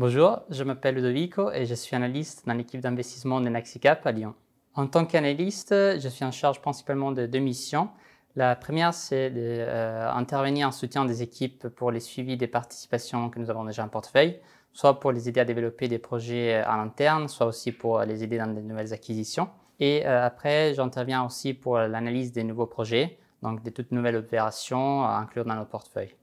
Bonjour, je m'appelle Ludovico et je suis analyste dans l'équipe d'investissement de Naxicap à Lyon. En tant qu'analyste, je suis en charge principalement de deux missions. La première, c'est d'intervenir euh, en soutien des équipes pour les suivis des participations que nous avons déjà en portefeuille, soit pour les aider à développer des projets euh, à l'interne, soit aussi pour euh, les aider dans des nouvelles acquisitions. Et après, j'interviens aussi pour l'analyse des nouveaux projets, donc des toutes nouvelles opérations à inclure dans nos portefeuilles.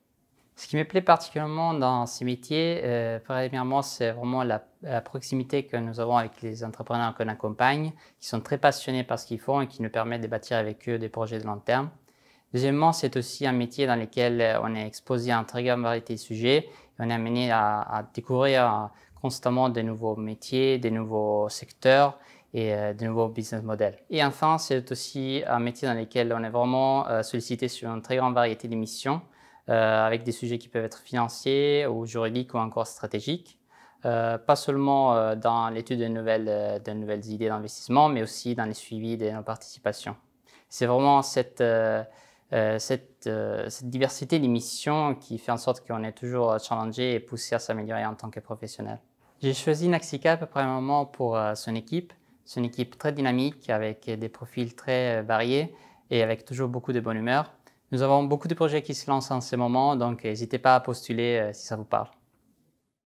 Ce qui me plaît particulièrement dans ces métiers, euh, premièrement, c'est vraiment la, proximité que nous avons avec les entrepreneurs qu'on accompagne, qui sont très passionnés par ce qu'ils font et qui nous permettent de bâtir avec eux des projets de long terme. Deuxièmement, c'est aussi un métier dans lequel euh, on est exposé à une très grande variété de sujets et on est amené à, découvrir euh, constamment de nouveaux métiers, de nouveaux secteurs et de nouveaux business models. Et enfin, c'est aussi un métier dans lequel on est vraiment sollicité sur une très grande variété d'émissions euh, avec des sujets qui peuvent être financiers ou juridiques ou encore stratégiques. Euh, pas seulement euh, dans l'étude de nouvelles, idées d'investissement, mais aussi dans les suivis de nos participations. C'est vraiment cette, diversité des missions qui fait en sorte qu'on est toujours challengé et poussé à s'améliorer en tant que professionnel. J'ai choisi Naxicap moment pour son équipe. C'est une équipe très dynamique avec des profils très variés et avec toujours beaucoup de bonne humeur. Nous avons beaucoup de projets qui se lancent en ce moment, donc euh, n'hésitez pas à postuler euh, si ça vous parle.